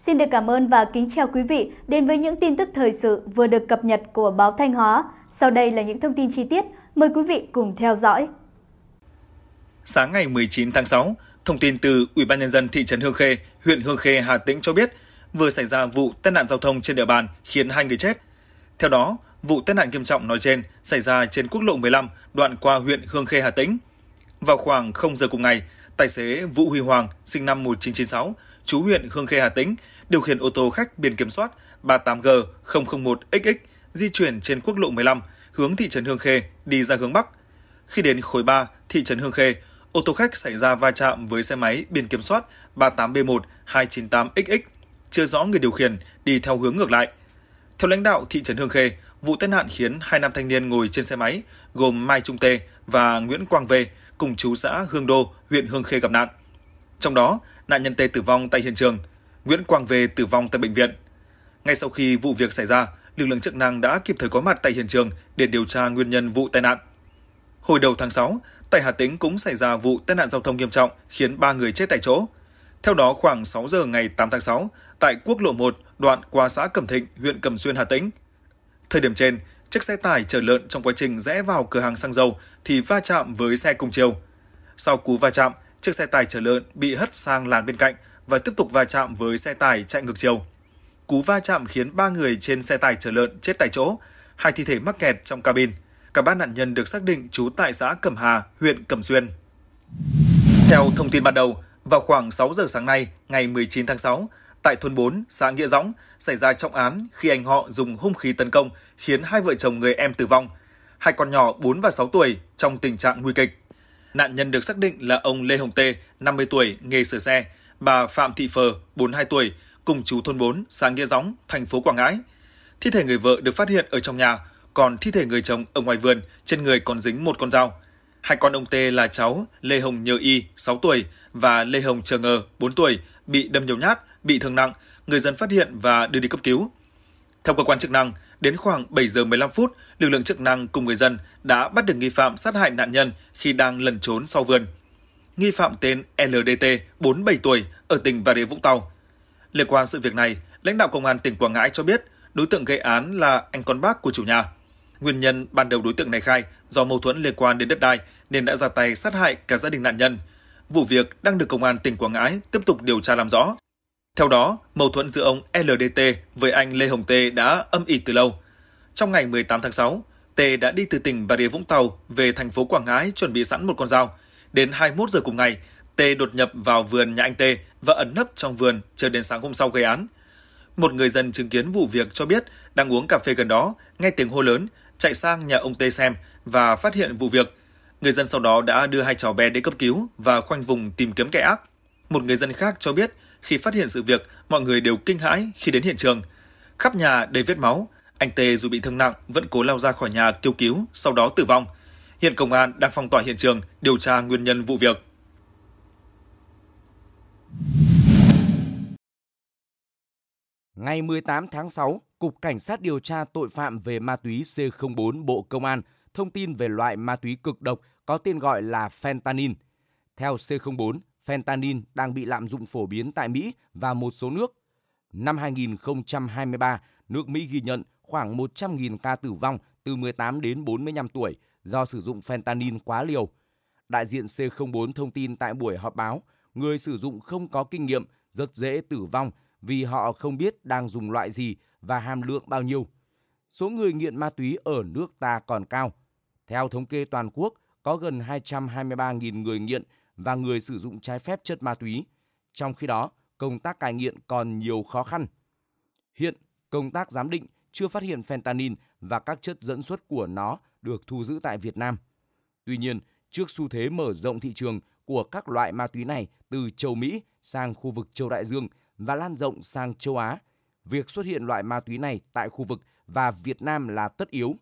Xin được cảm ơn và kính chào quý vị đến với những tin tức thời sự vừa được cập nhật của báo Thanh Hóa. Sau đây là những thông tin chi tiết, mời quý vị cùng theo dõi. Sáng ngày 19 tháng 6, thông tin từ Ủy ban nhân dân thị trấn Hương Khê, huyện Hương Khê, Hà Tĩnh cho biết vừa xảy ra vụ tai nạn giao thông trên địa bàn khiến hai người chết. Theo đó, vụ tai nạn nghiêm trọng nói trên xảy ra trên quốc lộ 15 đoạn qua huyện Hương Khê, Hà Tĩnh. Vào khoảng 0 giờ cùng ngày, tài xế Vũ Huy Hoàng, sinh năm 1996, chú huyện Hương Khê Hà Tĩnh, điều khiển ô tô khách biển kiểm soát 38G001XX di chuyển trên quốc lộ 15 hướng thị trấn Hương Khê đi ra hướng Bắc. Khi đến khối 3 thị trấn Hương Khê, ô tô khách xảy ra va chạm với xe máy biển kiểm soát 38B1298XX, chưa rõ người điều khiển đi theo hướng ngược lại. Theo lãnh đạo thị trấn Hương Khê, vụ tai nạn khiến hai nam thanh niên ngồi trên xe máy gồm Mai Trung Tê và Nguyễn Quang Vê cùng chú xã Hương Đô, huyện Hương Khê gặp nạn. Trong đó, Nạn nhân T tử vong tại hiện trường, Nguyễn Quang Về tử vong tại bệnh viện. Ngay sau khi vụ việc xảy ra, lực lượng chức năng đã kịp thời có mặt tại hiện trường để điều tra nguyên nhân vụ tai nạn. Hồi đầu tháng 6, tại Hà Tĩnh cũng xảy ra vụ tai nạn giao thông nghiêm trọng khiến 3 người chết tại chỗ. Theo đó, khoảng 6 giờ ngày 8 tháng 6, tại quốc lộ 1, đoạn qua xã Cẩm Thịnh, huyện Cẩm Xuyên, Hà Tĩnh. Thời điểm trên, chiếc xe tải chở lợn trong quá trình rẽ vào cửa hàng xăng dầu thì va chạm với xe cùng chiều. Sau cú va chạm, chiếc xe tải chở lợn bị hất sang làn bên cạnh và tiếp tục va chạm với xe tải chạy ngược chiều. Cú va chạm khiến 3 người trên xe tải chở lợn chết tại chỗ, hai thi thể mắc kẹt trong cabin. Cả ba nạn nhân được xác định trú tại xã Cẩm Hà, huyện Cẩm Xuyên. Theo thông tin ban đầu, vào khoảng 6 giờ sáng nay, ngày 19 tháng 6, tại thôn 4, xã Nghĩa Dõng, xảy ra trọng án khi anh họ dùng hung khí tấn công khiến hai vợ chồng người em tử vong. Hai con nhỏ 4 và 6 tuổi trong tình trạng nguy kịch. Nạn nhân được xác định là ông Lê Hồng Tê, 50 tuổi, nghề sửa xe, bà Phạm Thị Phờ, 42 tuổi, cùng chú thôn 4, xã Nghĩa Gióng, thành phố Quảng Ngãi. Thi thể người vợ được phát hiện ở trong nhà, còn thi thể người chồng ở ngoài vườn, trên người còn dính một con dao. Hai con ông Tê là cháu Lê Hồng Nhờ Y, 6 tuổi và Lê Hồng Trờ Ngờ, 4 tuổi, bị đâm nhiều nhát, bị thương nặng, người dân phát hiện và đưa đi cấp cứu. Theo cơ quan chức năng, Đến khoảng 7 giờ 15 phút, lực lượng chức năng cùng người dân đã bắt được nghi phạm sát hại nạn nhân khi đang lẩn trốn sau vườn. Nghi phạm tên LDT, 47 tuổi, ở tỉnh Bà Rịa Vũng Tàu. Liên quan sự việc này, lãnh đạo công an tỉnh Quảng Ngãi cho biết đối tượng gây án là anh con bác của chủ nhà. Nguyên nhân ban đầu đối tượng này khai do mâu thuẫn liên quan đến đất đai nên đã ra tay sát hại cả gia đình nạn nhân. Vụ việc đang được công an tỉnh Quảng Ngãi tiếp tục điều tra làm rõ. Theo đó, mâu thuẫn giữa ông LDT với anh Lê Hồng Tê đã âm ỉ từ lâu. Trong ngày 18 tháng 6, Tê đã đi từ tỉnh Bà Rịa Vũng Tàu về thành phố Quảng Ngãi chuẩn bị sẵn một con dao. Đến 21 giờ cùng ngày, Tê đột nhập vào vườn nhà anh Tê và ẩn nấp trong vườn chờ đến sáng hôm sau gây án. Một người dân chứng kiến vụ việc cho biết đang uống cà phê gần đó, nghe tiếng hô lớn, chạy sang nhà ông Tê xem và phát hiện vụ việc. Người dân sau đó đã đưa hai cháu bé đến cấp cứu và khoanh vùng tìm kiếm kẻ ác. Một người dân khác cho biết khi phát hiện sự việc, mọi người đều kinh hãi khi đến hiện trường. Khắp nhà đầy vết máu, anh Tê dù bị thương nặng vẫn cố lao ra khỏi nhà kêu cứu, sau đó tử vong. Hiện công an đang phong tỏa hiện trường, điều tra nguyên nhân vụ việc. Ngày 18 tháng 6, Cục Cảnh sát điều tra tội phạm về ma túy C04 Bộ Công an thông tin về loại ma túy cực độc có tên gọi là fentanyl. Theo C04, fentanyl đang bị lạm dụng phổ biến tại Mỹ và một số nước. Năm 2023, nước Mỹ ghi nhận khoảng 100.000 ca tử vong từ 18 đến 45 tuổi do sử dụng fentanyl quá liều. Đại diện C04 thông tin tại buổi họp báo, người sử dụng không có kinh nghiệm rất dễ tử vong vì họ không biết đang dùng loại gì và hàm lượng bao nhiêu. Số người nghiện ma túy ở nước ta còn cao. Theo thống kê toàn quốc, có gần 223.000 người nghiện và người sử dụng trái phép chất ma túy. Trong khi đó, công tác cai nghiện còn nhiều khó khăn. Hiện, công tác giám định chưa phát hiện fentanyl và các chất dẫn xuất của nó được thu giữ tại Việt Nam. Tuy nhiên, trước xu thế mở rộng thị trường của các loại ma túy này từ châu Mỹ sang khu vực châu Đại Dương và lan rộng sang châu Á, việc xuất hiện loại ma túy này tại khu vực và Việt Nam là tất yếu.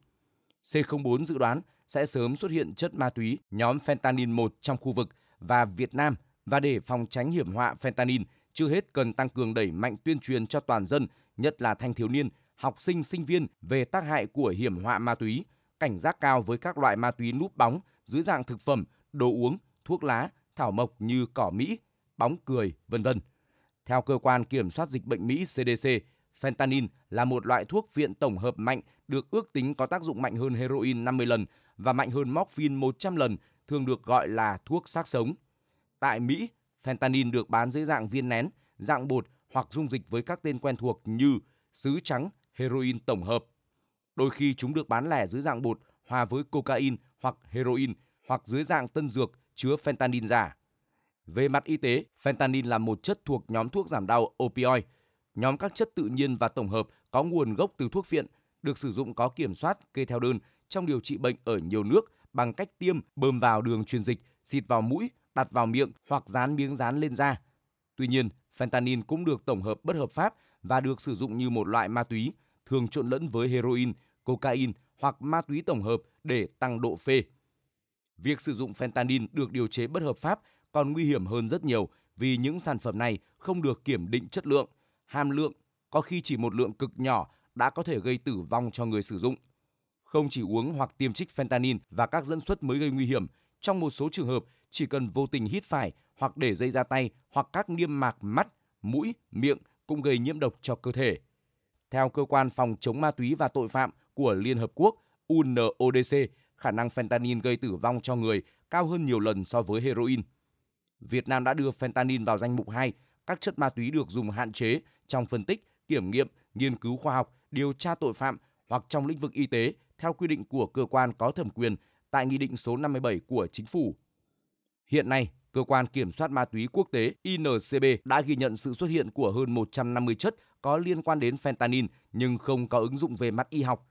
C04 dự đoán sẽ sớm xuất hiện chất ma túy nhóm fentanyl 1 trong khu vực và Việt Nam và để phòng tránh hiểm họa fentanyl, chưa hết cần tăng cường đẩy mạnh tuyên truyền cho toàn dân, nhất là thanh thiếu niên, học sinh, sinh viên về tác hại của hiểm họa ma túy, cảnh giác cao với các loại ma túy núp bóng dưới dạng thực phẩm, đồ uống, thuốc lá, thảo mộc như cỏ Mỹ, bóng cười, vân vân. Theo cơ quan kiểm soát dịch bệnh Mỹ CDC, fentanyl là một loại thuốc viện tổng hợp mạnh được ước tính có tác dụng mạnh hơn heroin 50 lần và mạnh hơn morphine 100 lần thường được gọi là thuốc xác sống. Tại Mỹ, fentanyl được bán dưới dạng viên nén, dạng bột hoặc dung dịch với các tên quen thuộc như sứ trắng, heroin tổng hợp. Đôi khi chúng được bán lẻ dưới dạng bột hòa với cocaine hoặc heroin hoặc dưới dạng tân dược chứa fentanyl giả. Về mặt y tế, fentanyl là một chất thuộc nhóm thuốc giảm đau opioid, nhóm các chất tự nhiên và tổng hợp có nguồn gốc từ thuốc phiện, được sử dụng có kiểm soát kê theo đơn trong điều trị bệnh ở nhiều nước bằng cách tiêm bơm vào đường truyền dịch, xịt vào mũi, đặt vào miệng hoặc dán miếng dán lên da. Tuy nhiên, fentanyl cũng được tổng hợp bất hợp pháp và được sử dụng như một loại ma túy, thường trộn lẫn với heroin, cocaine hoặc ma túy tổng hợp để tăng độ phê. Việc sử dụng fentanyl được điều chế bất hợp pháp còn nguy hiểm hơn rất nhiều vì những sản phẩm này không được kiểm định chất lượng, hàm lượng, có khi chỉ một lượng cực nhỏ đã có thể gây tử vong cho người sử dụng không chỉ uống hoặc tiêm trích fentanyl và các dẫn xuất mới gây nguy hiểm, trong một số trường hợp chỉ cần vô tình hít phải hoặc để dây ra tay hoặc các niêm mạc mắt, mũi, miệng cũng gây nhiễm độc cho cơ thể. Theo cơ quan phòng chống ma túy và tội phạm của Liên hợp quốc UNODC, khả năng fentanyl gây tử vong cho người cao hơn nhiều lần so với heroin. Việt Nam đã đưa fentanyl vào danh mục 2, các chất ma túy được dùng hạn chế trong phân tích, kiểm nghiệm, nghiên cứu khoa học, điều tra tội phạm hoặc trong lĩnh vực y tế theo quy định của cơ quan có thẩm quyền tại Nghị định số 57 của Chính phủ. Hiện nay, Cơ quan Kiểm soát Ma túy Quốc tế INCB đã ghi nhận sự xuất hiện của hơn 150 chất có liên quan đến fentanyl nhưng không có ứng dụng về mặt y học.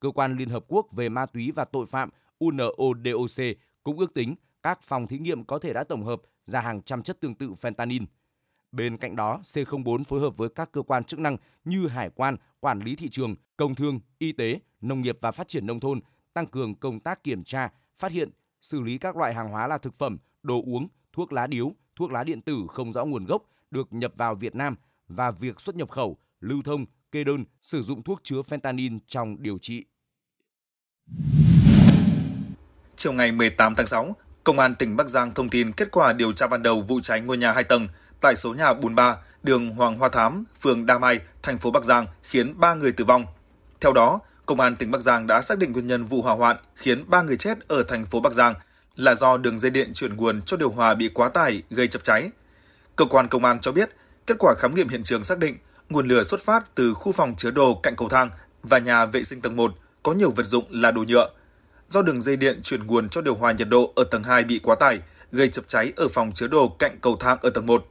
Cơ quan Liên Hợp Quốc về Ma túy và Tội phạm UNODOC cũng ước tính các phòng thí nghiệm có thể đã tổng hợp ra hàng trăm chất tương tự fentanyl. Bên cạnh đó, C04 phối hợp với các cơ quan chức năng như hải quan, quản lý thị trường, công thương, y tế, nông nghiệp và phát triển nông thôn tăng cường công tác kiểm tra, phát hiện, xử lý các loại hàng hóa là thực phẩm, đồ uống, thuốc lá điếu, thuốc lá điện tử không rõ nguồn gốc được nhập vào Việt Nam và việc xuất nhập khẩu, lưu thông, kê đơn sử dụng thuốc chứa fentanyl trong điều trị. Chiều ngày 18 tháng 6, Công an tỉnh Bắc Giang thông tin kết quả điều tra ban đầu vụ cháy ngôi nhà 2 tầng tại số nhà 43 đường Hoàng Hoa Thám, phường Đa Mai, thành phố Bắc Giang khiến 3 người tử vong. Theo đó, Công an tỉnh Bắc Giang đã xác định nguyên nhân vụ hỏa hoạn khiến 3 người chết ở thành phố Bắc Giang là do đường dây điện chuyển nguồn cho điều hòa bị quá tải gây chập cháy. Cơ quan công an cho biết, kết quả khám nghiệm hiện trường xác định nguồn lửa xuất phát từ khu phòng chứa đồ cạnh cầu thang và nhà vệ sinh tầng 1 có nhiều vật dụng là đồ nhựa. Do đường dây điện chuyển nguồn cho điều hòa nhiệt độ ở tầng 2 bị quá tải, gây chập cháy ở phòng chứa đồ cạnh cầu thang ở tầng 1.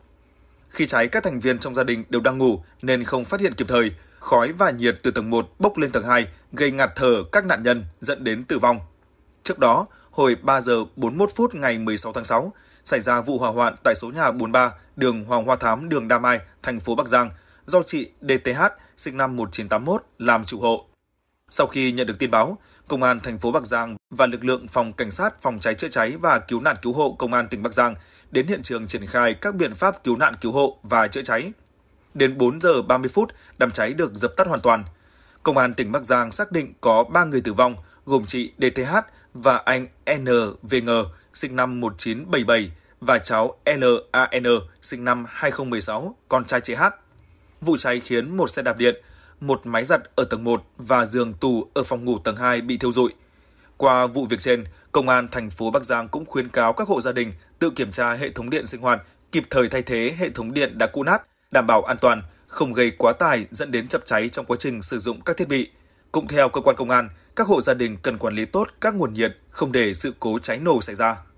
Khi cháy, các thành viên trong gia đình đều đang ngủ nên không phát hiện kịp thời. Khói và nhiệt từ tầng 1 bốc lên tầng 2, gây ngạt thở các nạn nhân dẫn đến tử vong. Trước đó, hồi 3 giờ 41 phút ngày 16 tháng 6, xảy ra vụ hỏa hoạn tại số nhà 43, đường Hoàng Hoa Thám, đường Đa Mai, thành phố Bắc Giang, do chị DTH, sinh năm 1981, làm chủ hộ. Sau khi nhận được tin báo, Công an thành phố Bắc Giang và lực lượng phòng cảnh sát phòng cháy chữa cháy và cứu nạn cứu hộ Công an tỉnh Bắc Giang đến hiện trường triển khai các biện pháp cứu nạn cứu hộ và chữa cháy. Đến 4 giờ 30 phút, đám cháy được dập tắt hoàn toàn. Công an tỉnh Bắc Giang xác định có 3 người tử vong, gồm chị DTH và anh NVG, sinh năm 1977, và cháu LAN, sinh năm 2016, con trai chị H. Vụ cháy khiến một xe đạp điện, một máy giặt ở tầng 1 và giường tù ở phòng ngủ tầng 2 bị thiêu rụi. Qua vụ việc trên, Công an thành phố Bắc Giang cũng khuyến cáo các hộ gia đình tự kiểm tra hệ thống điện sinh hoạt, kịp thời thay thế hệ thống điện đã cũ nát, đảm bảo an toàn, không gây quá tải dẫn đến chập cháy trong quá trình sử dụng các thiết bị. Cũng theo cơ quan công an, các hộ gia đình cần quản lý tốt các nguồn nhiệt, không để sự cố cháy nổ xảy ra.